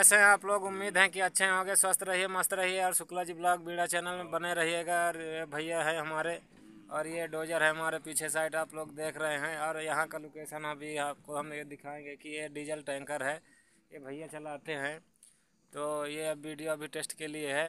ऐसे आप लोग उम्मीद है कि अच्छे होंगे स्वस्थ रहिए मस्त रहिए और शुक्ला जी ब्लॉग बीड़ा चैनल में बने रहिएगा और भैया है हमारे और ये डोजर है हमारे पीछे साइड आप लोग देख रहे हैं और यहाँ का लोकेशन अभी आपको हम ये दिखाएंगे कि ये डीजल टैंकर है ये भैया चलाते हैं तो ये वीडियो अभी टेस्ट के लिए है